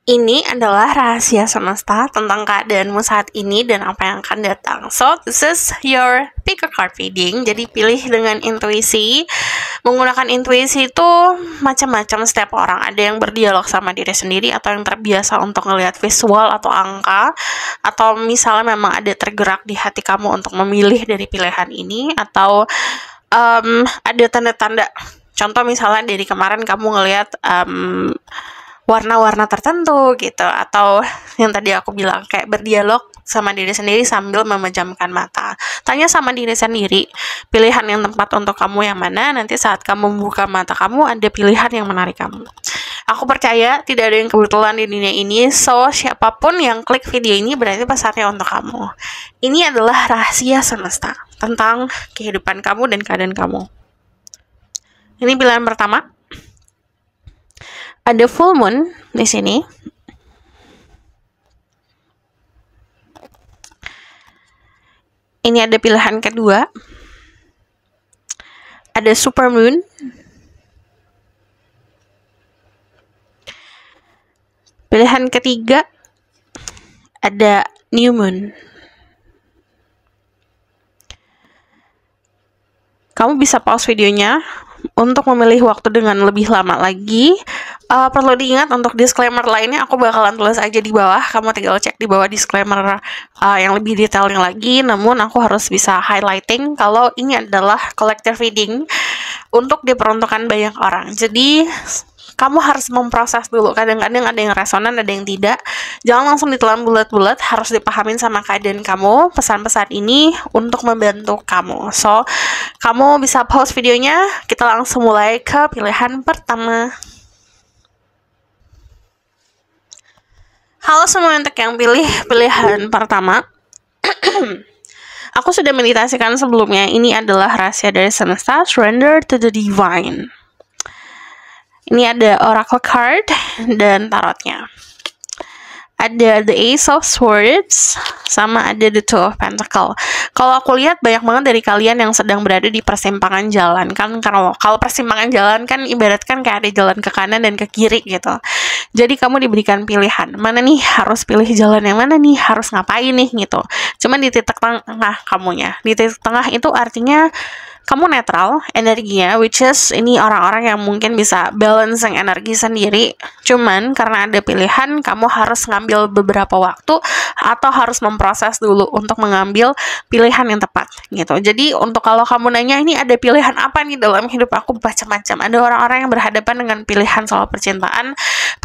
Ini adalah rahasia semesta tentang keadaanmu saat ini dan apa yang akan datang. So, this is your pick a card reading. Jadi pilih dengan intuisi. Menggunakan intuisi itu macam-macam setiap orang. Ada yang berdialog sama diri sendiri atau yang terbiasa untuk ngelihat visual atau angka atau misalnya memang ada tergerak di hati kamu untuk memilih dari pilihan ini atau um, ada tanda-tanda. Contoh misalnya dari kemarin kamu ngelihat um, warna-warna tertentu gitu atau yang tadi aku bilang kayak berdialog sama diri sendiri sambil memejamkan mata. Tanya sama diri sendiri, pilihan yang tepat untuk kamu yang mana nanti saat kamu membuka mata kamu ada pilihan yang menarik kamu. Aku percaya tidak ada yang kebetulan di dunia ini, so siapapun yang klik video ini berarti pesannya untuk kamu. Ini adalah rahasia semesta tentang kehidupan kamu dan keadaan kamu. Ini pilihan pertama, ada full moon di sini. Ini ada pilihan kedua. Ada super moon. Pilihan ketiga ada new moon. Kamu bisa pause videonya untuk memilih waktu dengan lebih lama lagi uh, perlu diingat untuk disclaimer lainnya aku bakalan tulis aja di bawah kamu tinggal cek di bawah disclaimer uh, yang lebih detailnya lagi namun aku harus bisa highlighting kalau ini adalah collective reading untuk diperuntukkan banyak orang jadi kamu harus memproses dulu kadang-kadang ada yang resonan ada yang tidak jangan langsung ditelan bulat-bulat harus dipahamin sama keadaan kamu pesan-pesan ini untuk membantu kamu so kamu bisa pause videonya kita langsung mulai ke pilihan pertama Halo semua untuk yang pilih pilihan pertama. Aku sudah meditasikan sebelumnya. Ini adalah rahasia dari semesta, surrender to the divine. Ini ada oracle card dan tarotnya. Ada the Ace of Swords sama ada the Two of pentacles. Kalau aku lihat banyak banget dari kalian yang sedang berada di persimpangan jalan kan Karena kalau persimpangan jalan kan ibaratkan kayak ada jalan ke kanan dan ke kiri gitu. Jadi kamu diberikan pilihan, mana nih harus pilih jalan yang mana nih, harus ngapain nih gitu. Cuman di titik tengah kamunya. Di titik tengah itu artinya kamu netral energinya, which is ini orang-orang yang mungkin bisa balancing energi sendiri. Cuman karena ada pilihan, kamu harus ngambil beberapa waktu atau harus memproses dulu untuk mengambil pilihan yang tepat gitu. Jadi untuk kalau kamu nanya ini ada pilihan apa nih dalam hidup aku macam-macam. Ada orang-orang yang berhadapan dengan pilihan soal percintaan,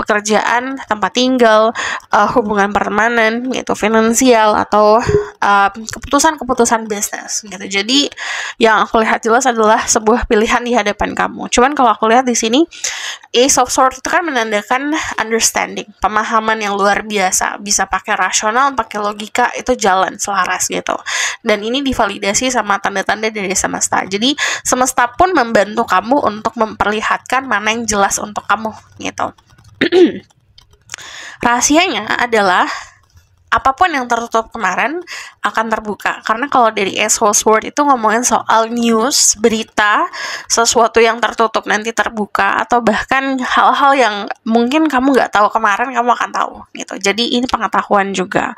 pekerjaan, tempat tinggal, uh, hubungan pertemanan, yaitu finansial atau eh, keputusan-keputusan bisnis gitu. Jadi yang aku lihat jelas adalah sebuah pilihan di hadapan kamu. Cuman kalau aku lihat di sini Ace of Swords itu kan menandakan understanding, pemahaman yang luar biasa, bisa pakai rasional, pakai logika, itu jalan selaras gitu. Dan ini divalidasi sama tanda-tanda dari semesta. Jadi semesta pun membantu kamu untuk memperlihatkan mana yang jelas untuk kamu gitu. Rahasianya adalah apapun yang tertutup kemarin akan terbuka. Karena kalau dari S Sword itu ngomongin soal news, berita, sesuatu yang tertutup nanti terbuka, atau bahkan hal-hal yang mungkin kamu nggak tahu kemarin, kamu akan tahu gitu. Jadi ini pengetahuan juga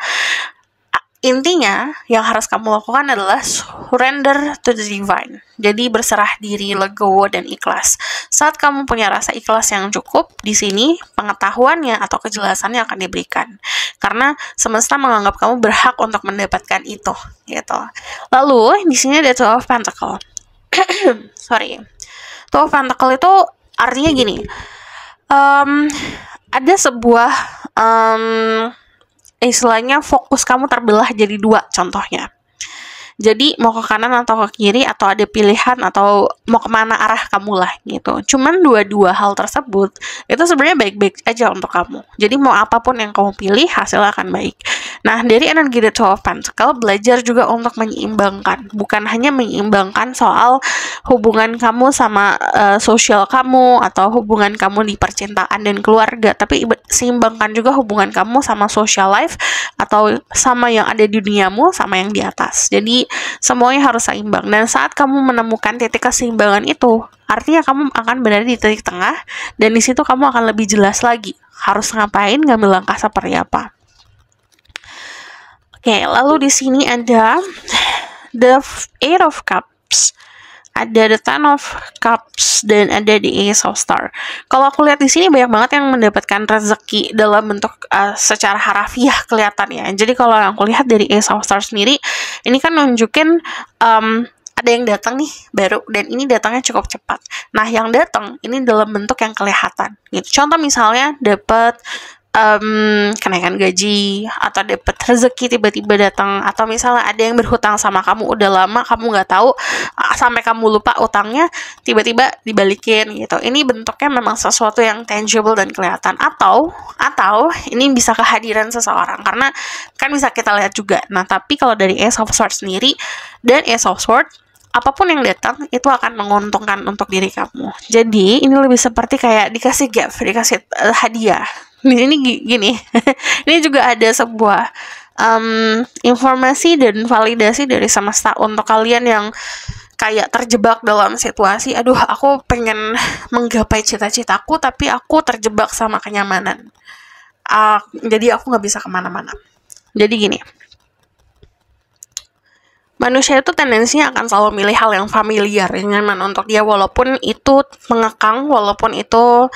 intinya yang harus kamu lakukan adalah surrender to the divine. Jadi berserah diri, legowo dan ikhlas. Saat kamu punya rasa ikhlas yang cukup, di sini pengetahuannya atau kejelasannya akan diberikan. Karena semesta menganggap kamu berhak untuk mendapatkan itu, gitu. Lalu di sini ada Two of Pentacle. Sorry. Two of Pentacle itu artinya gini. Um, ada sebuah um, istilahnya fokus kamu terbelah jadi dua contohnya jadi mau ke kanan atau ke kiri atau ada pilihan atau mau kemana arah kamu lah gitu cuman dua-dua hal tersebut itu sebenarnya baik-baik aja untuk kamu jadi mau apapun yang kamu pilih hasil akan baik nah dari energi the twelve pentacle belajar juga untuk menyeimbangkan bukan hanya menyeimbangkan soal hubungan kamu sama uh, sosial kamu atau hubungan kamu di percintaan dan keluarga tapi seimbangkan juga hubungan kamu sama social life atau sama yang ada di duniamu sama yang di atas jadi semuanya harus seimbang. Dan saat kamu menemukan titik keseimbangan itu, artinya kamu akan berada di titik tengah dan di situ kamu akan lebih jelas lagi harus ngapain, ngambil langkah seperti apa. Oke, lalu di sini ada the Eight of Cups ada the Ten of Cups dan ada the Ace of Star. Kalau aku lihat di sini banyak banget yang mendapatkan rezeki dalam bentuk uh, secara harafiah kelihatan ya. Jadi kalau yang aku lihat dari Ace of Star sendiri, ini kan nunjukin um, ada yang datang nih baru dan ini datangnya cukup cepat. Nah, yang datang ini dalam bentuk yang kelihatan gitu. Contoh misalnya dapat um, kenaikan gaji atau dapat rezeki tiba-tiba datang atau misalnya ada yang berhutang sama kamu udah lama kamu nggak tahu sampai kamu lupa utangnya tiba-tiba dibalikin gitu ini bentuknya memang sesuatu yang tangible dan kelihatan atau atau ini bisa kehadiran seseorang karena kan bisa kita lihat juga nah tapi kalau dari Ace of Swords sendiri dan Ace of Swords apapun yang datang itu akan menguntungkan untuk diri kamu. Jadi ini lebih seperti kayak dikasih gift, dikasih uh, hadiah. Ini ini gini, ini juga ada sebuah um, informasi dan validasi dari semesta untuk kalian yang kayak terjebak dalam situasi, aduh aku pengen menggapai cita-citaku tapi aku terjebak sama kenyamanan. Uh, jadi aku nggak bisa kemana-mana. Jadi gini, manusia itu tendensinya akan selalu milih hal yang familiar yang nyaman untuk dia walaupun itu mengekang walaupun itu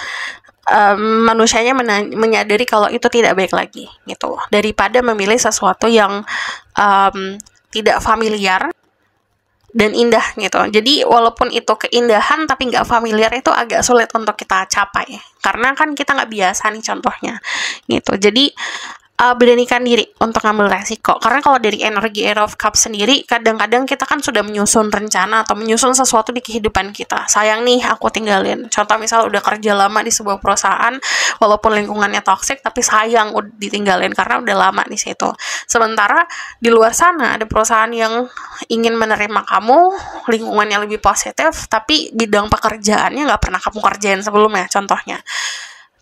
um, manusianya menyadari kalau itu tidak baik lagi gitu daripada memilih sesuatu yang um, tidak familiar dan indah gitu. Jadi walaupun itu keindahan tapi nggak familiar itu agak sulit untuk kita capai karena kan kita nggak biasa nih contohnya gitu. Jadi uh, beranikan diri untuk ngambil resiko. Karena kalau dari energi Air of Cup sendiri, kadang-kadang kita kan sudah menyusun rencana atau menyusun sesuatu di kehidupan kita. Sayang nih, aku tinggalin. Contoh misal udah kerja lama di sebuah perusahaan, walaupun lingkungannya toksik, tapi sayang udah ditinggalin karena udah lama di situ. Sementara di luar sana ada perusahaan yang ingin menerima kamu, lingkungannya lebih positif, tapi bidang pekerjaannya nggak pernah kamu kerjain sebelumnya, contohnya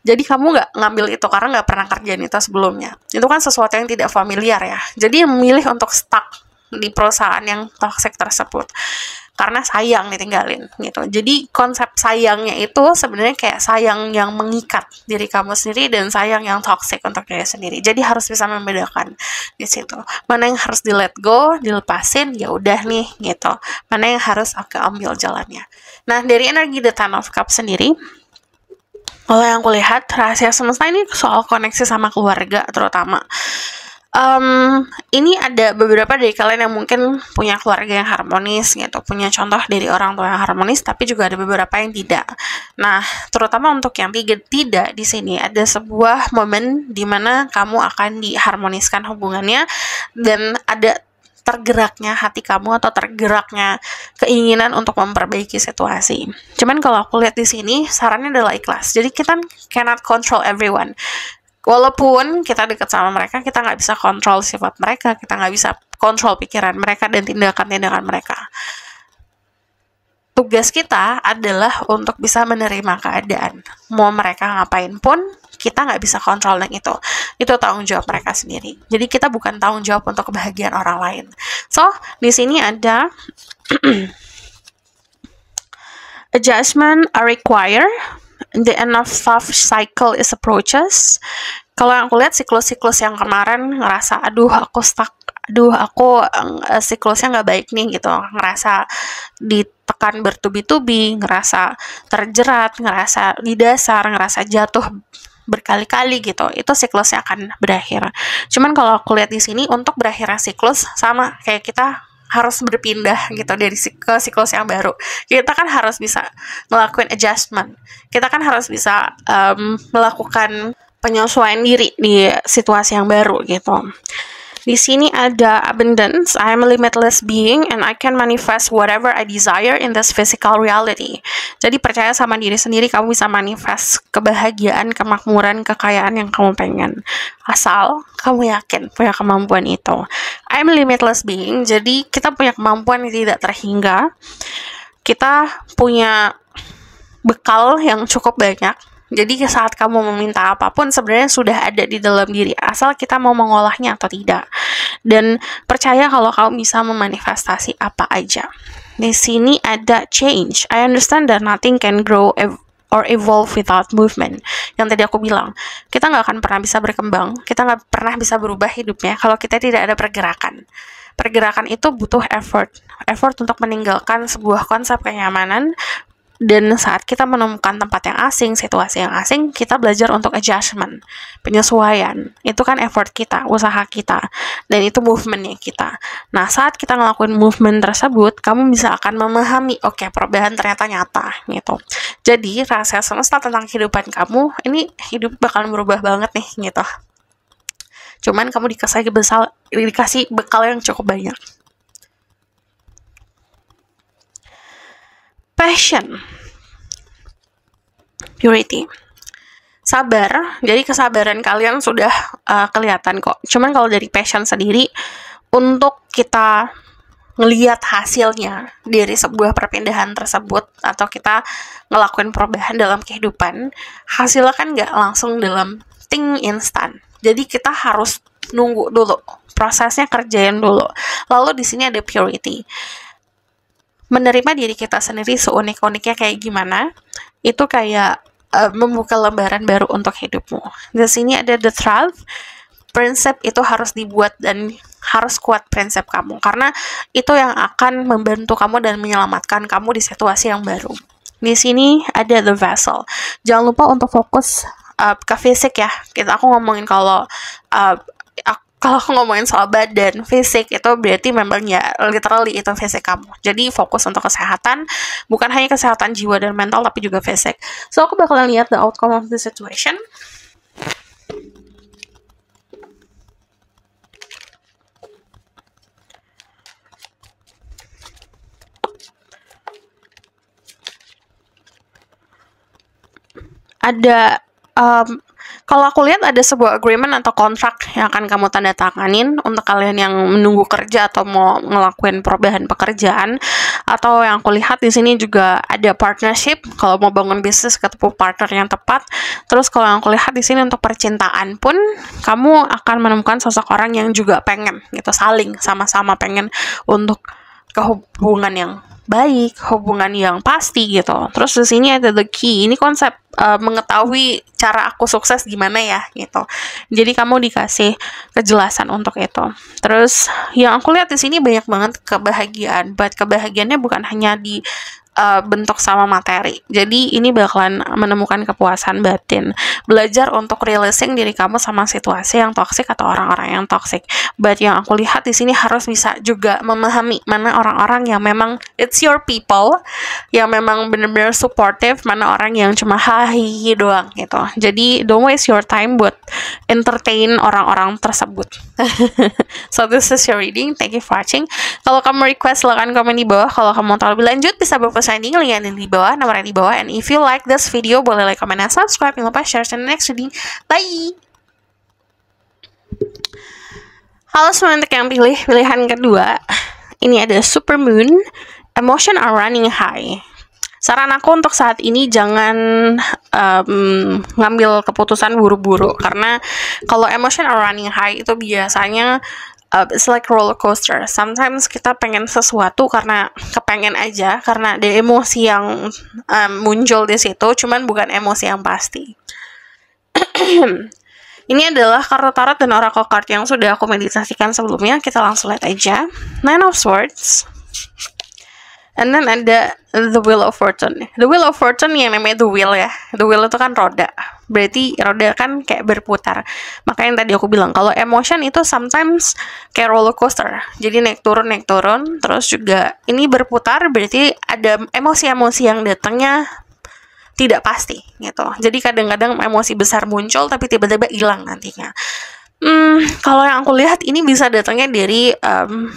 jadi kamu nggak ngambil itu karena nggak pernah kerjaan itu sebelumnya itu kan sesuatu yang tidak familiar ya jadi memilih untuk stuck di perusahaan yang toxic tersebut karena sayang ditinggalin gitu. Jadi konsep sayangnya itu sebenarnya kayak sayang yang mengikat diri kamu sendiri dan sayang yang toxic untuk diri sendiri. Jadi harus bisa membedakan di situ. Mana yang harus di let go, dilepasin, ya udah nih gitu. Mana yang harus aku ambil jalannya. Nah, dari energi The Ten of Cup sendiri kalau yang kulihat rahasia semesta ini soal koneksi sama keluarga terutama um, ini ada beberapa dari kalian yang mungkin punya keluarga yang harmonis gitu, punya contoh dari orang tua yang harmonis, tapi juga ada beberapa yang tidak. Nah, terutama untuk yang tiga tidak di sini ada sebuah momen di mana kamu akan diharmoniskan hubungannya dan ada tergeraknya hati kamu atau tergeraknya keinginan untuk memperbaiki situasi. Cuman kalau aku lihat di sini sarannya adalah ikhlas. Jadi kita cannot control everyone. Walaupun kita dekat sama mereka, kita nggak bisa kontrol sifat mereka, kita nggak bisa kontrol pikiran mereka dan tindakan-tindakan mereka tugas kita adalah untuk bisa menerima keadaan. Mau mereka ngapain pun, kita nggak bisa kontrol yang itu. Itu tanggung jawab mereka sendiri. Jadi kita bukan tanggung jawab untuk kebahagiaan orang lain. So, di sini ada adjustment are required. The end of tough cycle is approaches. Kalau yang aku lihat siklus-siklus yang kemarin ngerasa, aduh aku stuck, aduh aku uh, siklusnya nggak baik nih gitu, ngerasa di tertekan bertubi-tubi, ngerasa terjerat, ngerasa di dasar, ngerasa jatuh berkali-kali gitu. Itu siklusnya akan berakhir. Cuman kalau aku lihat di sini untuk berakhirnya siklus sama kayak kita harus berpindah gitu dari ke siklus yang baru. Kita kan harus bisa melakukan adjustment. Kita kan harus bisa um, melakukan penyesuaian diri di situasi yang baru gitu. Di sini ada abundance. I am a limitless being and I can manifest whatever I desire in this physical reality. Jadi percaya sama diri sendiri kamu bisa manifest kebahagiaan, kemakmuran, kekayaan yang kamu pengen. Asal kamu yakin punya kemampuan itu. I am a limitless being. Jadi kita punya kemampuan yang tidak terhingga. Kita punya bekal yang cukup banyak jadi saat kamu meminta apapun sebenarnya sudah ada di dalam diri asal kita mau mengolahnya atau tidak. Dan percaya kalau kamu bisa memanifestasi apa aja. Di sini ada change. I understand that nothing can grow ev- or evolve without movement. Yang tadi aku bilang, kita nggak akan pernah bisa berkembang, kita nggak pernah bisa berubah hidupnya kalau kita tidak ada pergerakan pergerakan itu butuh effort effort untuk meninggalkan sebuah konsep kenyamanan dan saat kita menemukan tempat yang asing, situasi yang asing, kita belajar untuk adjustment, penyesuaian. Itu kan effort kita, usaha kita, dan itu movementnya kita. Nah, saat kita ngelakuin movement tersebut, kamu bisa akan memahami, oke, okay, perubahan ternyata nyata, gitu. Jadi, rahasia semesta tentang kehidupan kamu, ini hidup bakal berubah banget nih, gitu. Cuman kamu dikasih bekal, dikasih bekal yang cukup banyak. passion purity sabar jadi kesabaran kalian sudah uh, kelihatan kok cuman kalau dari passion sendiri untuk kita ngelihat hasilnya dari sebuah perpindahan tersebut atau kita ngelakuin perubahan dalam kehidupan hasilnya kan nggak langsung dalam ting instan jadi kita harus nunggu dulu prosesnya kerjain dulu lalu di sini ada purity menerima diri kita sendiri seunik-uniknya kayak gimana itu kayak uh, membuka lembaran baru untuk hidupmu di sini ada the truth prinsip itu harus dibuat dan harus kuat prinsip kamu karena itu yang akan membantu kamu dan menyelamatkan kamu di situasi yang baru di sini ada the vessel jangan lupa untuk fokus uh, ke fisik ya kita aku ngomongin kalau uh, eh, aku kalau aku ngomongin soal badan, fisik itu berarti memang ya literally itu fisik kamu. Jadi fokus untuk kesehatan, bukan hanya kesehatan jiwa dan mental tapi juga fisik. So aku bakalan lihat the outcome of the situation. Ada um, kalau aku lihat ada sebuah agreement atau kontrak yang akan kamu tanda tanganin untuk kalian yang menunggu kerja atau mau ngelakuin perubahan pekerjaan atau yang aku lihat di sini juga ada partnership kalau mau bangun bisnis ketemu partner yang tepat. Terus kalau yang aku lihat di sini untuk percintaan pun kamu akan menemukan sosok orang yang juga pengen gitu saling sama-sama pengen untuk kehubungan yang baik, hubungan yang pasti gitu. Terus di sini ada the key. Ini konsep uh, mengetahui cara aku sukses gimana ya gitu. Jadi kamu dikasih kejelasan untuk itu. Terus yang aku lihat di sini banyak banget kebahagiaan, buat kebahagiaannya bukan hanya di uh, bentuk sama materi. Jadi ini bakalan menemukan kepuasan batin. Belajar untuk releasing diri kamu sama situasi yang toksik atau orang-orang yang toksik. But yang aku lihat di sini harus bisa juga memahami mana orang-orang yang memang it's your people, yang memang bener-bener supportive, mana orang yang cuma hahi doang gitu. Jadi don't waste your time buat entertain orang-orang tersebut. so this is your reading. Thank you for watching. Kalau kamu request silahkan komen di bawah. Kalau kamu mau tahu lebih lanjut bisa berpesan ending, link yang di bawah, nomor yang di bawah. And if you like this video, boleh like, comment, dan subscribe. Jangan lupa share, channel next reading. Bye! Halo semua untuk yang pilih pilihan kedua. Ini ada Super Moon, Emotion Are Running High. Saran aku untuk saat ini jangan um, ngambil keputusan buru-buru karena kalau emotion are running high itu biasanya uh, it's like roller coaster. Sometimes kita pengen sesuatu karena kepengen aja, karena ada emosi yang um, muncul di situ, cuman bukan emosi yang pasti. Ini adalah kartu tarot dan oracle card yang sudah aku meditasikan sebelumnya. Kita langsung lihat aja. Nine of Swords and then ada the wheel of fortune the wheel of fortune yang namanya the wheel ya the wheel itu kan roda berarti roda kan kayak berputar makanya yang tadi aku bilang kalau emotion itu sometimes kayak roller coaster jadi naik turun naik turun terus juga ini berputar berarti ada emosi-emosi yang datangnya tidak pasti gitu. Jadi kadang-kadang emosi besar muncul tapi tiba-tiba hilang nantinya. Hmm, kalau yang aku lihat ini bisa datangnya dari um,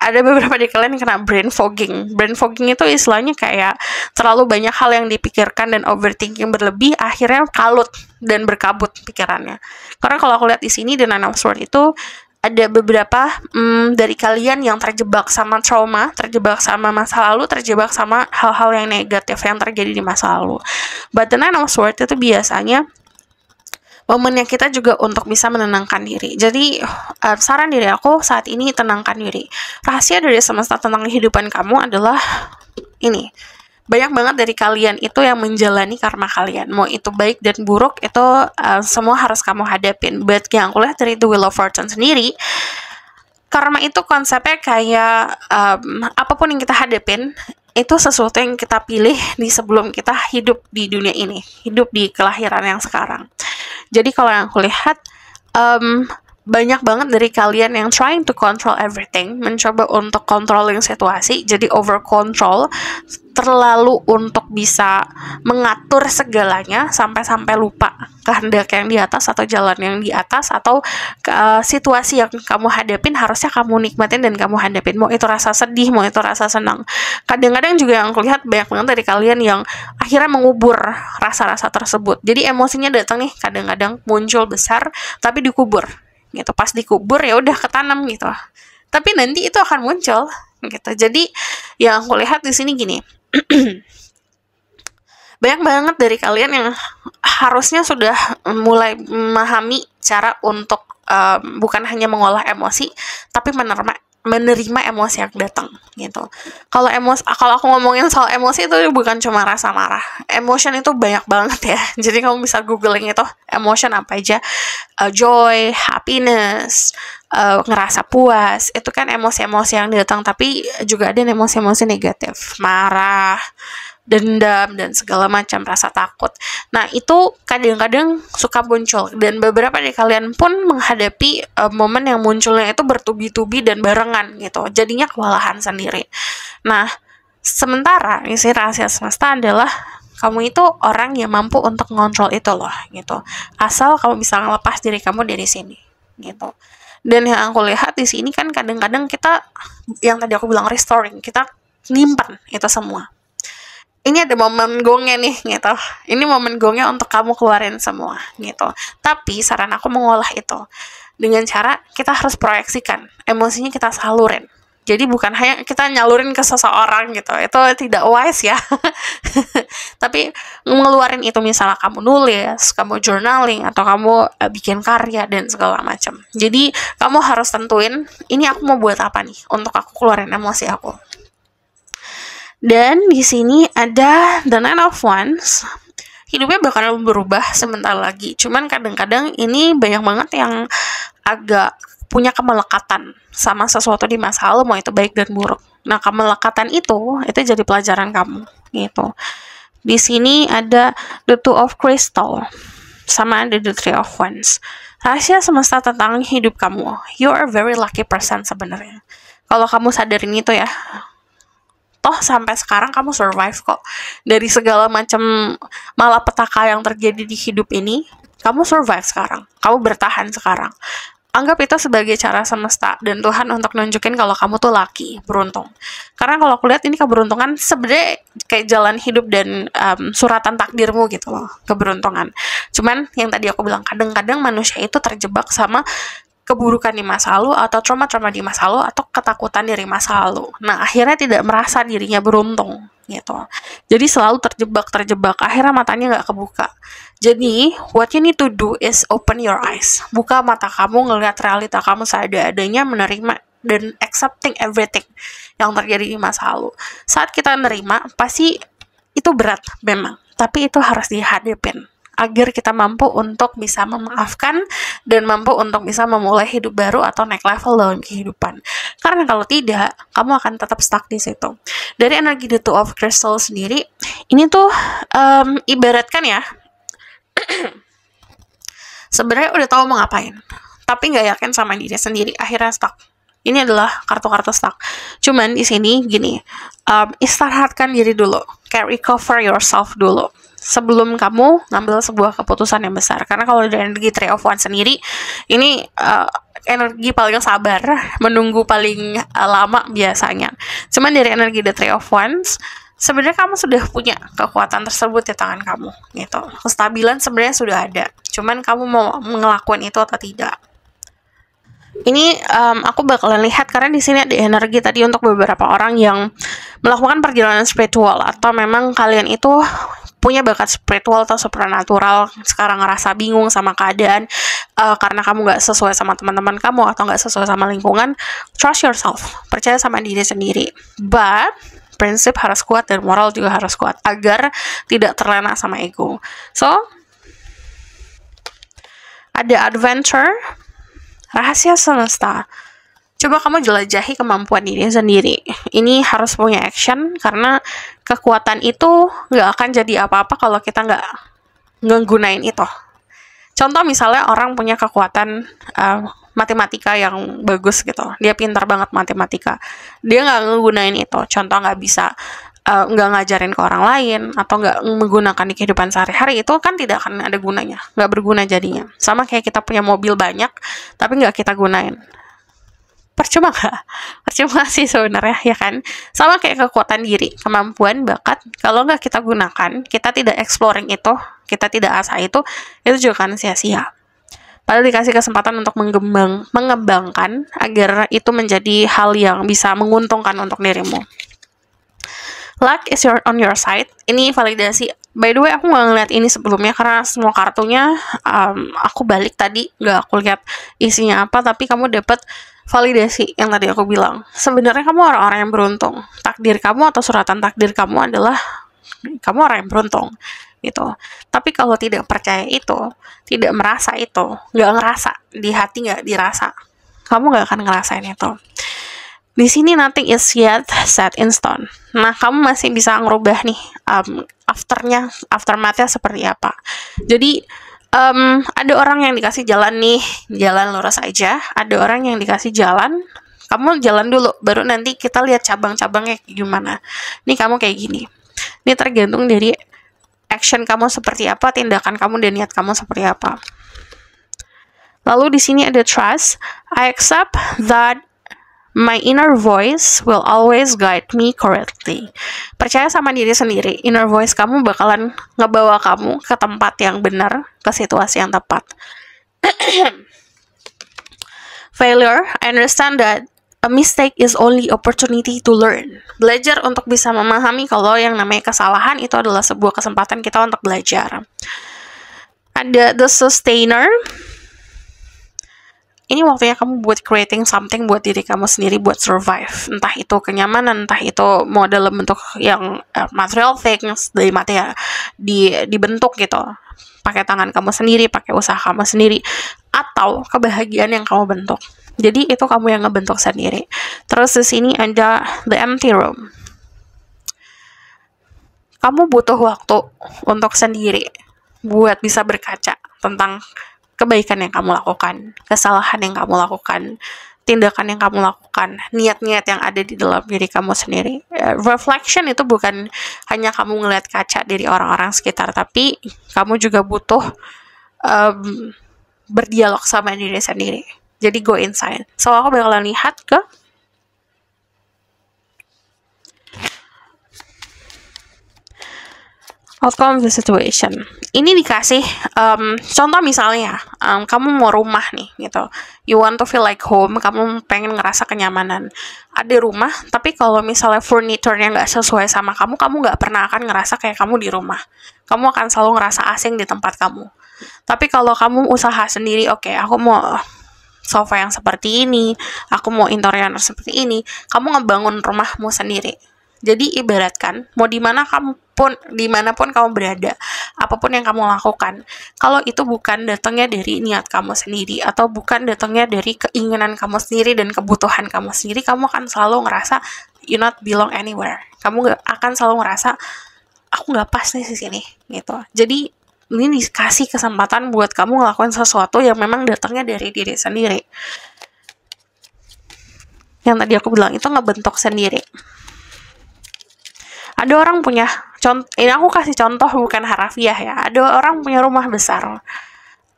ada beberapa di kalian yang kena brain fogging. Brain fogging itu istilahnya kayak terlalu banyak hal yang dipikirkan dan overthinking berlebih, akhirnya kalut dan berkabut pikirannya. Karena kalau aku lihat di sini di Nine of Swords itu ada beberapa hmm, dari kalian yang terjebak sama trauma, terjebak sama masa lalu, terjebak sama hal-hal yang negatif yang terjadi di masa lalu. But the Nine of Swords itu biasanya momennya kita juga untuk bisa menenangkan diri. Jadi uh, saran dari aku saat ini tenangkan diri. Rahasia dari semesta tentang kehidupan kamu adalah ini. Banyak banget dari kalian itu yang menjalani karma kalian. Mau itu baik dan buruk itu uh, semua harus kamu hadapin. But yang aku dari The Wheel of Fortune sendiri, karma itu konsepnya kayak um, apapun yang kita hadapin itu sesuatu yang kita pilih di sebelum kita hidup di dunia ini, hidup di kelahiran yang sekarang. Jadi kalau yang aku lihat um, banyak banget dari kalian yang trying to control everything, mencoba untuk controlling situasi, jadi over control, terlalu untuk bisa mengatur segalanya sampai-sampai lupa kehendak yang di atas atau jalan yang di atas atau uh, situasi yang kamu hadapin harusnya kamu nikmatin dan kamu hadapin mau itu rasa sedih mau itu rasa senang kadang-kadang juga yang aku banyak banget dari kalian yang akhirnya mengubur rasa-rasa tersebut jadi emosinya datang nih kadang-kadang muncul besar tapi dikubur gitu pas dikubur ya udah ketanam gitu tapi nanti itu akan muncul gitu jadi yang aku lihat di sini gini banyak banget dari kalian yang harusnya sudah mulai memahami cara untuk um, bukan hanya mengolah emosi tapi menerima menerima emosi yang datang gitu. Kalau emos, kalau aku ngomongin soal emosi itu bukan cuma rasa marah. Emotion itu banyak banget ya. Jadi kamu bisa googling itu emotion apa aja. Uh, joy, happiness, uh, ngerasa puas, itu kan emosi-emosi yang datang tapi juga ada emosi-emosi negatif, marah, dendam dan segala macam rasa takut. Nah, itu kadang-kadang suka muncul dan beberapa dari kalian pun menghadapi uh, momen yang munculnya itu bertubi-tubi dan barengan gitu. Jadinya kewalahan sendiri. Nah, sementara isi rahasia semesta adalah kamu itu orang yang mampu untuk ngontrol itu loh gitu. Asal kamu bisa ngelepas diri kamu dari sini gitu dan yang aku lihat di sini kan kadang-kadang kita yang tadi aku bilang restoring kita nyimpan itu semua ini ada momen gongnya nih gitu. Ini momen gongnya untuk kamu keluarin semua gitu. Tapi saran aku mengolah itu dengan cara kita harus proyeksikan, emosinya kita salurin. Jadi bukan hanya kita nyalurin ke seseorang gitu, itu tidak wise ya. Tapi ngeluarin itu misalnya kamu nulis, kamu journaling, atau kamu eh, bikin karya dan segala macam. Jadi kamu harus tentuin, ini aku mau buat apa nih untuk aku keluarin emosi aku dan di sini ada The Nine of Wands. Hidupnya bakal berubah sebentar lagi. Cuman kadang-kadang ini banyak banget yang agak punya kemelekatan sama sesuatu di masa lalu, mau itu baik dan buruk. Nah, kemelekatan itu, itu jadi pelajaran kamu, gitu. Di sini ada The Two of Crystal, sama ada The Three of Wands. Rahasia semesta tentang hidup kamu. You are a very lucky person sebenarnya. Kalau kamu sadarin itu ya, toh sampai sekarang kamu survive kok dari segala macam malapetaka yang terjadi di hidup ini kamu survive sekarang kamu bertahan sekarang anggap itu sebagai cara semesta dan Tuhan untuk nunjukin kalau kamu tuh laki beruntung karena kalau aku lihat ini keberuntungan sebenarnya kayak jalan hidup dan um, suratan takdirmu gitu loh keberuntungan cuman yang tadi aku bilang kadang-kadang manusia itu terjebak sama keburukan di masa lalu atau trauma-trauma di masa lalu atau ketakutan dari masa lalu. Nah, akhirnya tidak merasa dirinya beruntung gitu. Jadi selalu terjebak-terjebak, akhirnya matanya nggak kebuka. Jadi, what you need to do is open your eyes. Buka mata kamu, ngelihat realita kamu seada-adanya, menerima dan accepting everything yang terjadi di masa lalu. Saat kita menerima, pasti itu berat memang, tapi itu harus dihadapin agar kita mampu untuk bisa memaafkan dan mampu untuk bisa memulai hidup baru atau naik level dalam kehidupan. Karena kalau tidak, kamu akan tetap stuck di situ. Dari energi The Two of Crystal sendiri, ini tuh um, ibaratkan ya, sebenarnya udah tahu mau ngapain, tapi nggak yakin sama diri sendiri, akhirnya stuck. Ini adalah kartu-kartu stuck. Cuman di sini gini, um, istirahatkan diri dulu, kayak recover yourself dulu sebelum kamu ngambil sebuah keputusan yang besar karena kalau dari energi three of one sendiri ini uh, energi paling sabar menunggu paling uh, lama biasanya cuman dari energi the three of Ones, sebenarnya kamu sudah punya kekuatan tersebut di tangan kamu gitu kestabilan sebenarnya sudah ada cuman kamu mau melakukan itu atau tidak ini um, aku bakalan lihat karena di sini ada energi tadi untuk beberapa orang yang melakukan perjalanan spiritual atau memang kalian itu punya bakat spiritual atau supernatural sekarang ngerasa bingung sama keadaan uh, karena kamu nggak sesuai sama teman-teman kamu atau nggak sesuai sama lingkungan trust yourself percaya sama diri sendiri but prinsip harus kuat dan moral juga harus kuat agar tidak terlena sama ego. So, ada adventure, rahasia semesta, coba kamu jelajahi kemampuan diri sendiri. Ini harus punya action karena kekuatan itu nggak akan jadi apa-apa kalau kita nggak nggunain itu. Contoh misalnya orang punya kekuatan uh, matematika yang bagus gitu, dia pintar banget matematika, dia nggak nggunain itu. Contoh nggak bisa eh, nggak uh, ngajarin ke orang lain atau nggak menggunakan di kehidupan sehari-hari itu kan tidak akan ada gunanya nggak berguna jadinya sama kayak kita punya mobil banyak tapi nggak kita gunain percuma gak? Percuma sih sebenarnya ya kan. Sama kayak kekuatan diri, kemampuan, bakat. Kalau nggak kita gunakan, kita tidak exploring itu, kita tidak asah itu, itu juga kan sia-sia. Padahal dikasih kesempatan untuk mengembang, mengembangkan agar itu menjadi hal yang bisa menguntungkan untuk dirimu. Luck is your, on your side. Ini validasi. By the way, aku nggak ngeliat ini sebelumnya karena semua kartunya um, aku balik tadi nggak aku lihat isinya apa. Tapi kamu dapat validasi yang tadi aku bilang. Sebenarnya kamu orang-orang yang beruntung. Takdir kamu atau suratan takdir kamu adalah kamu orang yang beruntung gitu. Tapi kalau tidak percaya itu, tidak merasa itu, nggak ngerasa di hati nggak dirasa, kamu nggak akan ngerasain itu. Di sini nothing is yet set in stone. Nah, kamu masih bisa ngerubah nih um, afternya, aftermathnya seperti apa. Jadi um, ada orang yang dikasih jalan nih, jalan lurus aja. Ada orang yang dikasih jalan, kamu jalan dulu, baru nanti kita lihat cabang-cabangnya gimana. Nih kamu kayak gini. Ini tergantung dari action kamu seperti apa, tindakan kamu dan niat kamu seperti apa. Lalu di sini ada trust. I accept that My inner voice will always guide me correctly. Percaya sama diri sendiri, inner voice kamu bakalan ngebawa kamu ke tempat yang benar, ke situasi yang tepat. Failure, I understand that a mistake is only opportunity to learn. Belajar untuk bisa memahami kalau yang namanya kesalahan itu adalah sebuah kesempatan kita untuk belajar. Ada the sustainer, ini waktunya kamu buat creating something buat diri kamu sendiri buat survive entah itu kenyamanan entah itu mau bentuk yang uh, material things dari mati ya di dibentuk gitu pakai tangan kamu sendiri pakai usaha kamu sendiri atau kebahagiaan yang kamu bentuk jadi itu kamu yang ngebentuk sendiri terus di sini ada the empty room kamu butuh waktu untuk sendiri buat bisa berkaca tentang kebaikan yang kamu lakukan, kesalahan yang kamu lakukan, tindakan yang kamu lakukan, niat-niat yang ada di dalam diri kamu sendiri. Ya, reflection itu bukan hanya kamu ngelihat kaca dari orang-orang sekitar, tapi kamu juga butuh um, berdialog sama diri sendiri. Jadi go inside. So aku bakalan lihat ke outcome of the situation. Ini dikasih um, contoh misalnya, um, kamu mau rumah nih gitu. You want to feel like home, kamu pengen ngerasa kenyamanan. Ada rumah, tapi kalau misalnya furniturnya nggak sesuai sama kamu, kamu nggak pernah akan ngerasa kayak kamu di rumah. Kamu akan selalu ngerasa asing di tempat kamu. Tapi kalau kamu usaha sendiri, oke, okay, aku mau sofa yang seperti ini, aku mau interior seperti ini, kamu ngebangun rumahmu sendiri jadi ibaratkan mau di mana kamu pun dimanapun kamu berada, apapun yang kamu lakukan, kalau itu bukan datangnya dari niat kamu sendiri atau bukan datangnya dari keinginan kamu sendiri dan kebutuhan kamu sendiri, kamu akan selalu ngerasa you not belong anywhere. Kamu gak akan selalu ngerasa aku nggak pas nih di sini gitu. Jadi ini dikasih kesempatan buat kamu ngelakuin sesuatu yang memang datangnya dari diri sendiri. Yang tadi aku bilang itu ngebentuk sendiri ada orang punya contoh ini aku kasih contoh bukan harafiah ya ada orang punya rumah besar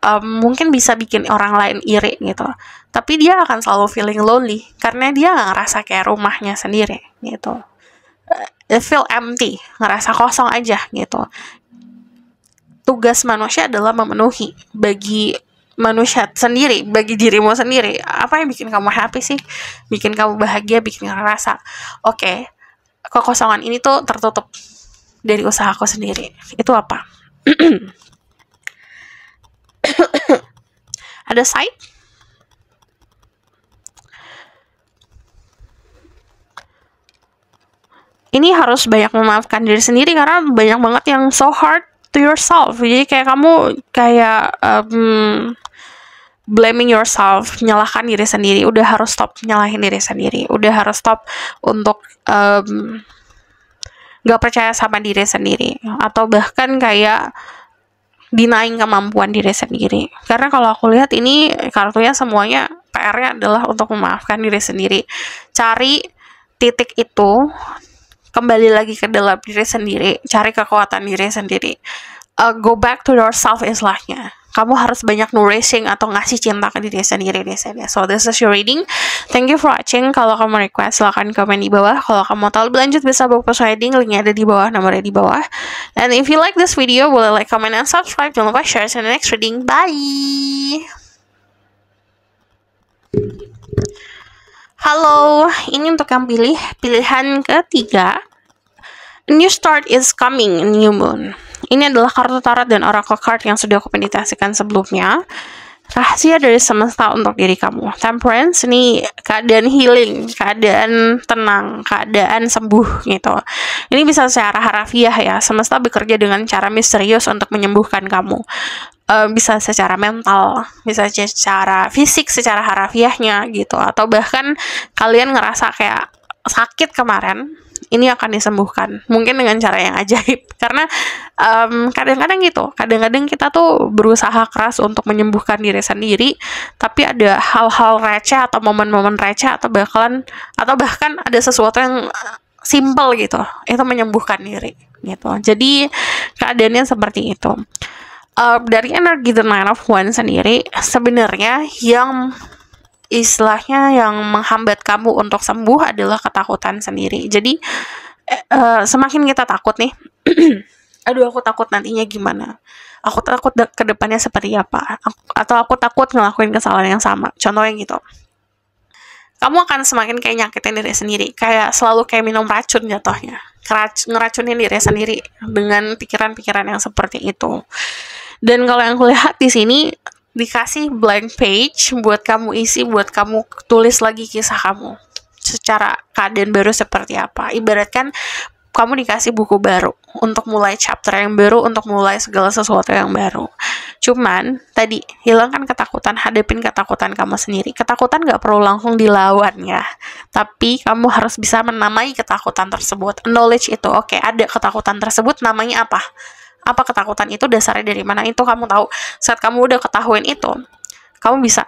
um, mungkin bisa bikin orang lain iri gitu tapi dia akan selalu feeling lonely karena dia nggak ngerasa kayak rumahnya sendiri gitu uh, feel empty ngerasa kosong aja gitu tugas manusia adalah memenuhi bagi manusia sendiri bagi dirimu sendiri apa yang bikin kamu happy sih bikin kamu bahagia bikin ngerasa oke okay, kekosongan ini tuh tertutup dari usahaku sendiri. Itu apa? Ada side? Ini harus banyak memaafkan diri sendiri karena banyak banget yang so hard to yourself. Jadi kayak kamu kayak um, blaming yourself, menyalahkan diri sendiri, udah harus stop nyalahin diri sendiri, udah harus stop untuk um, gak percaya sama diri sendiri, atau bahkan kayak dinaik kemampuan diri sendiri. Karena kalau aku lihat ini kartunya semuanya PR-nya adalah untuk memaafkan diri sendiri. Cari titik itu, kembali lagi ke dalam diri sendiri, cari kekuatan diri sendiri. Uh, go back to yourself istilahnya kamu harus banyak nourishing atau ngasih cinta ke diri sendiri di sini. so this is your reading thank you for watching kalau kamu request silahkan komen di bawah kalau kamu tahu lebih lanjut bisa book post reading linknya ada di bawah nomornya di bawah And if you like this video boleh like comment and subscribe jangan lupa share in the next reading bye Halo, ini untuk yang pilih pilihan ketiga. A new start is coming, new moon. Ini adalah kartu tarot dan oracle card yang sudah aku meditasikan sebelumnya. Rahasia dari semesta untuk diri kamu. Temperance ini keadaan healing, keadaan tenang, keadaan sembuh gitu. Ini bisa secara harafiah ya. Semesta bekerja dengan cara misterius untuk menyembuhkan kamu. Uh, bisa secara mental, bisa secara fisik, secara harafiahnya gitu. Atau bahkan kalian ngerasa kayak sakit kemarin ini akan disembuhkan mungkin dengan cara yang ajaib karena kadang kadang-kadang gitu kadang-kadang kita tuh berusaha keras untuk menyembuhkan diri sendiri tapi ada hal-hal receh atau momen-momen receh atau bahkan atau bahkan ada sesuatu yang eh, simple gitu itu menyembuhkan diri gitu jadi keadaannya seperti itu uh, dari energi the nine of one sendiri sebenarnya yang istilahnya yang menghambat kamu untuk sembuh adalah ketakutan sendiri. Jadi eh, eh, semakin kita takut nih, aduh aku takut nantinya gimana. Aku takut ke depannya seperti apa. Aku, atau aku takut ngelakuin kesalahan yang sama. Contoh yang gitu. Kamu akan semakin kayak nyakitin diri sendiri, kayak selalu kayak minum racun jatuhnya. Kerac ngeracunin diri sendiri dengan pikiran-pikiran yang seperti itu. Dan kalau yang kulihat di sini dikasih blank page buat kamu isi, buat kamu tulis lagi kisah kamu secara keadaan baru seperti apa. Ibaratkan kamu dikasih buku baru untuk mulai chapter yang baru, untuk mulai segala sesuatu yang baru. Cuman tadi hilangkan ketakutan, hadapin ketakutan kamu sendiri. Ketakutan gak perlu langsung dilawan ya, tapi kamu harus bisa menamai ketakutan tersebut. Knowledge itu, oke, okay, ada ketakutan tersebut, namanya apa? apa ketakutan itu dasarnya dari mana itu kamu tahu saat kamu udah ketahuin itu kamu bisa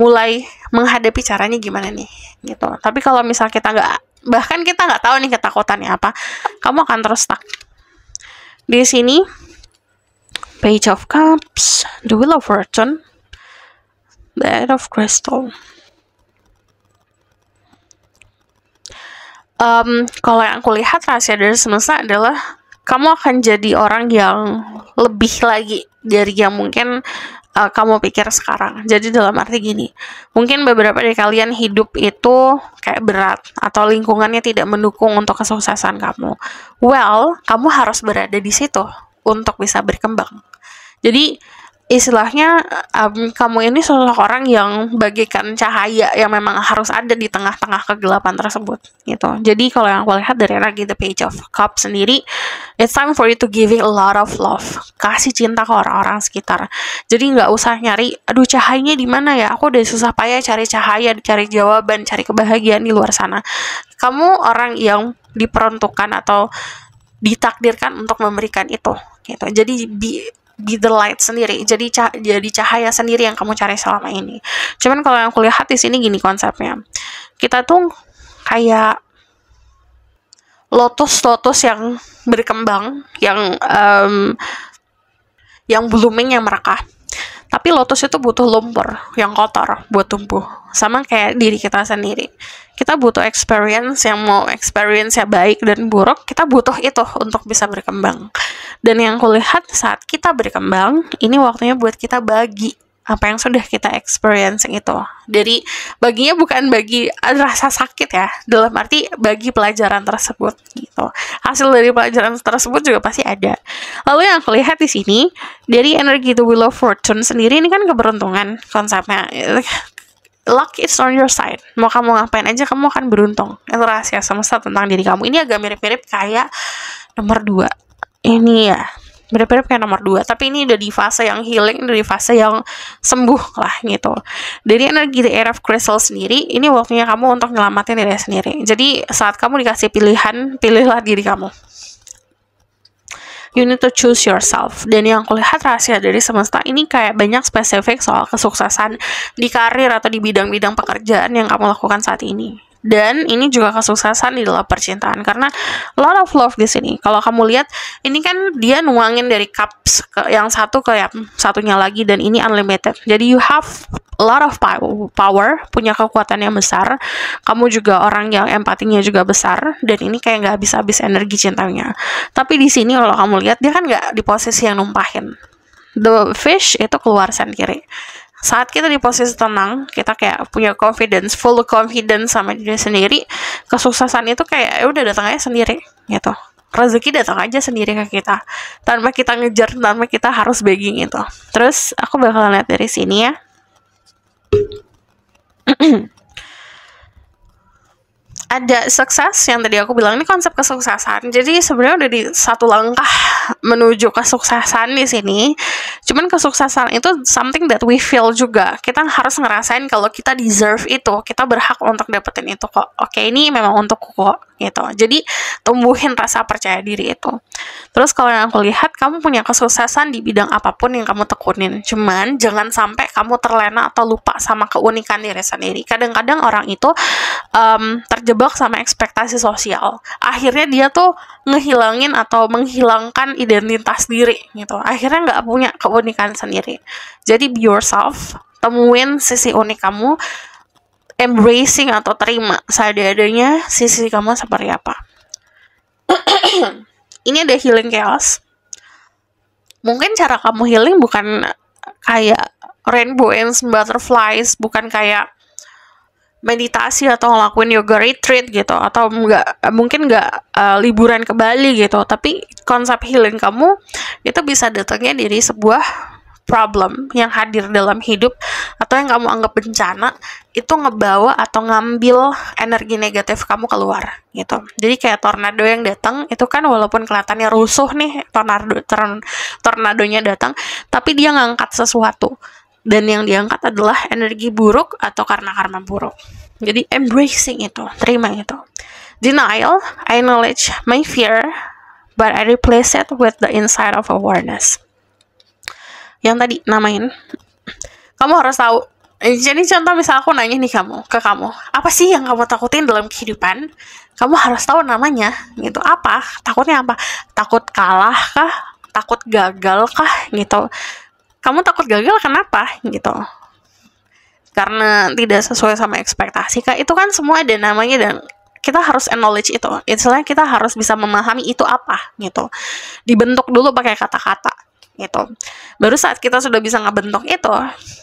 mulai menghadapi caranya gimana nih gitu tapi kalau misal kita nggak bahkan kita nggak tahu nih ketakutannya apa kamu akan terus stuck di sini page of cups the wheel of fortune the eight of crystal um, kalau yang aku lihat rahasia dari semesta adalah kamu akan jadi orang yang lebih lagi dari yang mungkin uh, kamu pikir sekarang. Jadi dalam arti gini, mungkin beberapa dari kalian hidup itu kayak berat atau lingkungannya tidak mendukung untuk kesuksesan kamu. Well, kamu harus berada di situ untuk bisa berkembang. Jadi istilahnya um, kamu ini sosok orang yang bagikan cahaya yang memang harus ada di tengah-tengah kegelapan tersebut gitu. Jadi kalau yang aku lihat dari lagi The Page of cup sendiri, it's time for you to giving a lot of love. Kasih cinta ke orang-orang sekitar. Jadi nggak usah nyari, aduh cahayanya di mana ya? Aku udah susah payah cari cahaya, cari jawaban, cari kebahagiaan di luar sana. Kamu orang yang diperuntukkan atau ditakdirkan untuk memberikan itu gitu. Jadi be be the light sendiri jadi cah jadi cahaya sendiri yang kamu cari selama ini cuman kalau yang kulihat di sini gini konsepnya kita tuh kayak lotus-lotus yang berkembang yang um, yang blooming yang merekah tapi lotus itu butuh lumpur yang kotor buat tumbuh. Sama kayak diri kita sendiri. Kita butuh experience yang mau experience yang baik dan buruk, kita butuh itu untuk bisa berkembang. Dan yang kulihat saat kita berkembang, ini waktunya buat kita bagi apa yang sudah kita experiencing itu. Jadi baginya bukan bagi rasa sakit ya, dalam arti bagi pelajaran tersebut gitu. Hasil dari pelajaran tersebut juga pasti ada. Lalu yang aku lihat di sini dari energi the wheel of fortune sendiri ini kan keberuntungan konsepnya. Luck is on your side. Mau kamu ngapain aja kamu akan beruntung. Itu rahasia semesta tentang diri kamu. Ini agak mirip-mirip kayak nomor dua ini ya mirip-mirip kayak nomor dua tapi ini udah di fase yang healing dari fase yang sembuh lah gitu dari energi the air of Crystal sendiri ini waktunya kamu untuk nyelamatin diri sendiri jadi saat kamu dikasih pilihan pilihlah diri kamu you need to choose yourself. Dan yang kulihat rahasia dari semesta ini kayak banyak spesifik soal kesuksesan di karir atau di bidang-bidang pekerjaan yang kamu lakukan saat ini dan ini juga kesuksesan di dalam percintaan karena lot of love di sini. Kalau kamu lihat ini kan dia nuangin dari cups ke yang satu ke yang satunya lagi dan ini unlimited. Jadi you have a lot of power, punya kekuatan yang besar. Kamu juga orang yang empatinya juga besar dan ini kayak nggak habis-habis energi cintanya. Tapi di sini kalau kamu lihat dia kan nggak di posisi yang numpahin. The fish itu keluar sendiri saat kita di posisi tenang kita kayak punya confidence full confidence sama diri sendiri kesuksesan itu kayak ya udah datang aja sendiri gitu rezeki datang aja sendiri ke kita tanpa kita ngejar tanpa kita harus begging itu terus aku bakal lihat dari sini ya ada sukses yang tadi aku bilang ini konsep kesuksesan. Jadi sebenarnya udah di satu langkah menuju kesuksesan di sini. Cuman kesuksesan itu something that we feel juga. Kita harus ngerasain kalau kita deserve itu, kita berhak untuk dapetin itu kok. Oke, ini memang untuk kok gitu jadi tumbuhin rasa percaya diri itu terus kalau yang aku lihat kamu punya kesuksesan di bidang apapun yang kamu tekunin cuman jangan sampai kamu terlena atau lupa sama keunikan diri sendiri kadang-kadang orang itu um, terjebak sama ekspektasi sosial akhirnya dia tuh ngehilangin atau menghilangkan identitas diri gitu akhirnya nggak punya keunikan sendiri jadi be yourself temuin sisi unik kamu embracing atau terima seadanya sisi kamu seperti apa. Ini ada healing chaos. Mungkin cara kamu healing bukan kayak rainbow and butterflies, bukan kayak meditasi atau ngelakuin yoga retreat gitu atau nggak mungkin nggak uh, liburan ke Bali gitu tapi konsep healing kamu itu bisa datangnya dari sebuah problem yang hadir dalam hidup atau yang kamu anggap bencana itu ngebawa atau ngambil energi negatif kamu keluar gitu. Jadi kayak tornado yang datang itu kan walaupun kelihatannya rusuh nih tornado torn, tornadonya datang tapi dia ngangkat sesuatu dan yang diangkat adalah energi buruk atau karena karma buruk. Jadi embracing itu, terima itu. Denial, I acknowledge my fear, but I replace it with the inside of awareness yang tadi namain kamu harus tahu jadi contoh misal aku nanya nih kamu ke kamu apa sih yang kamu takutin dalam kehidupan kamu harus tahu namanya gitu apa takutnya apa takut kalah kah takut gagal kah gitu kamu takut gagal kenapa gitu karena tidak sesuai sama ekspektasi kah itu kan semua ada namanya dan kita harus acknowledge itu. Istilahnya kita harus bisa memahami itu apa gitu. Dibentuk dulu pakai kata-kata gitu. Baru saat kita sudah bisa ngebentuk itu,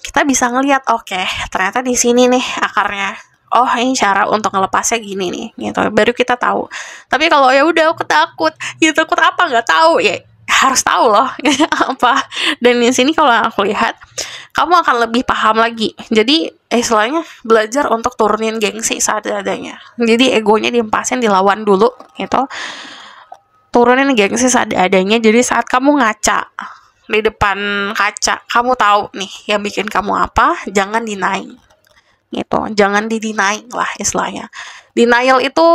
kita bisa ngelihat oke, okay, ternyata di sini nih akarnya. Oh, ini cara untuk ngelepasnya gini nih, gitu. Baru kita tahu. Tapi kalau ya udah aku takut, ya takut apa nggak tahu ya harus tahu loh apa dan di sini kalau aku lihat kamu akan lebih paham lagi jadi eh, istilahnya belajar untuk turunin gengsi saat adanya jadi egonya diempasin dilawan dulu gitu turunin gengsi saat adanya jadi saat kamu ngaca di depan kaca kamu tahu nih yang bikin kamu apa jangan dinaik gitu jangan didinaik lah istilahnya denial itu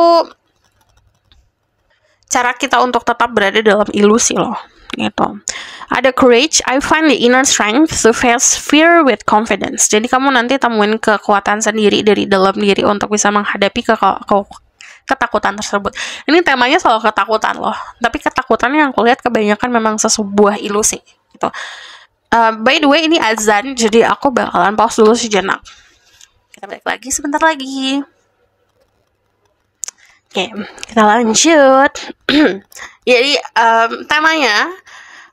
cara kita untuk tetap berada dalam ilusi loh gitu ada courage I find the inner strength to face fear with confidence jadi kamu nanti temuin kekuatan sendiri dari dalam diri untuk bisa menghadapi ke, ke ketakutan tersebut. Ini temanya soal ketakutan loh, tapi ketakutan yang kulihat kebanyakan memang sesebuah ilusi gitu. Uh, by the way ini azan jadi aku bakalan pause dulu sejenak. Kita balik lagi sebentar lagi. Oke, okay, kita lanjut. jadi um, temanya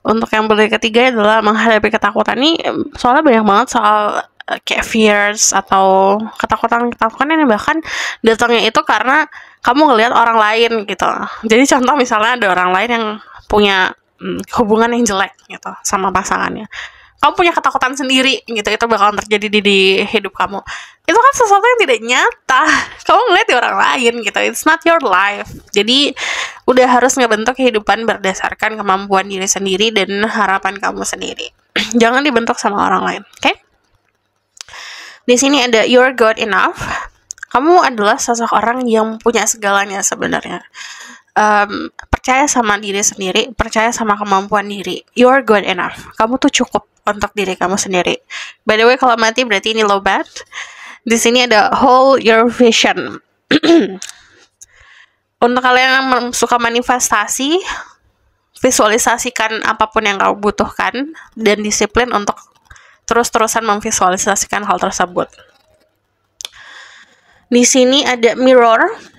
untuk yang berikut ketiga adalah menghadapi ketakutan ini ehm, soalnya banyak banget soal uh, kayak fears atau ketakutan-ketakutan ini bahkan datangnya itu karena kamu ngelihat orang lain gitu jadi contoh misalnya ada orang lain yang punya Mm, hubungan yang jelek gitu sama pasangannya kamu punya ketakutan sendiri gitu itu bakal terjadi di, di hidup kamu itu kan sesuatu yang tidak nyata kamu ngeliat di orang lain gitu it's not your life jadi udah harus ngebentuk kehidupan berdasarkan kemampuan diri sendiri dan harapan kamu sendiri jangan dibentuk sama orang lain oke okay? di sini ada your good enough kamu adalah sosok orang yang punya segalanya sebenarnya um, percaya sama diri sendiri, percaya sama kemampuan diri. You are good enough. Kamu tuh cukup untuk diri kamu sendiri. By the way, kalau mati berarti ini low bad. Di sini ada whole your vision. untuk kalian yang suka manifestasi, visualisasikan apapun yang kamu butuhkan dan disiplin untuk terus-terusan memvisualisasikan hal tersebut. Di sini ada mirror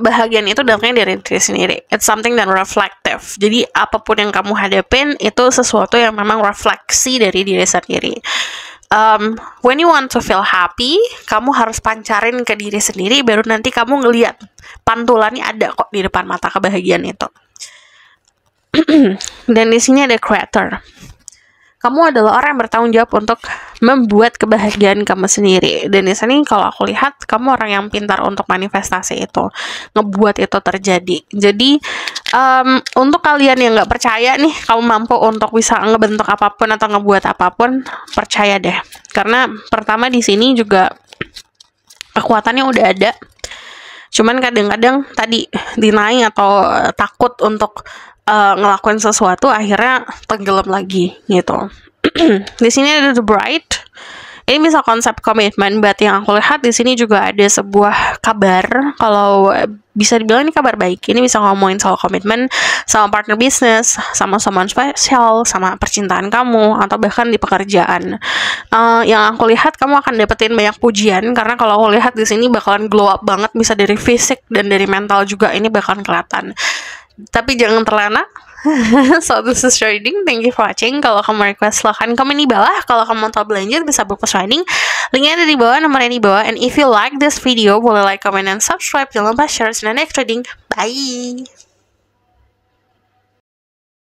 kebahagiaan itu datangnya dari diri sendiri. It's something that reflective. Jadi apapun yang kamu hadapin itu sesuatu yang memang refleksi dari diri sendiri. Um, when you want to feel happy, kamu harus pancarin ke diri sendiri, baru nanti kamu ngeliat pantulannya ada kok di depan mata kebahagiaan itu. Dan di sini ada creator kamu adalah orang yang bertanggung jawab untuk membuat kebahagiaan kamu sendiri. Dan di sini kalau aku lihat, kamu orang yang pintar untuk manifestasi itu, ngebuat itu terjadi. Jadi um, untuk kalian yang nggak percaya nih, kamu mampu untuk bisa ngebentuk apapun atau ngebuat apapun, percaya deh. Karena pertama di sini juga kekuatannya udah ada. Cuman kadang-kadang tadi dinaik atau takut untuk uh, ngelakuin sesuatu akhirnya tenggelam lagi gitu. di sini ada the Bright Ini bisa konsep komitmen, but yang aku lihat di sini juga ada sebuah kabar kalau bisa dibilang ini kabar baik. Ini bisa ngomongin soal komitmen sama partner bisnis, sama someone spesial, sama percintaan kamu, atau bahkan di pekerjaan. Uh, yang aku lihat kamu akan dapetin banyak pujian karena kalau aku lihat di sini bakalan glow up banget bisa dari fisik dan dari mental juga ini bakalan kelihatan. Tapi jangan terlena, so this is trading thank you for watching kalau kamu request silahkan komen di bawah kalau kamu mau tahu belanja bisa buku trading Linknya ada di bawah, nomornya di bawah. And if you like this video, boleh like, comment, and subscribe. Jangan lupa share. See you next trading. Bye!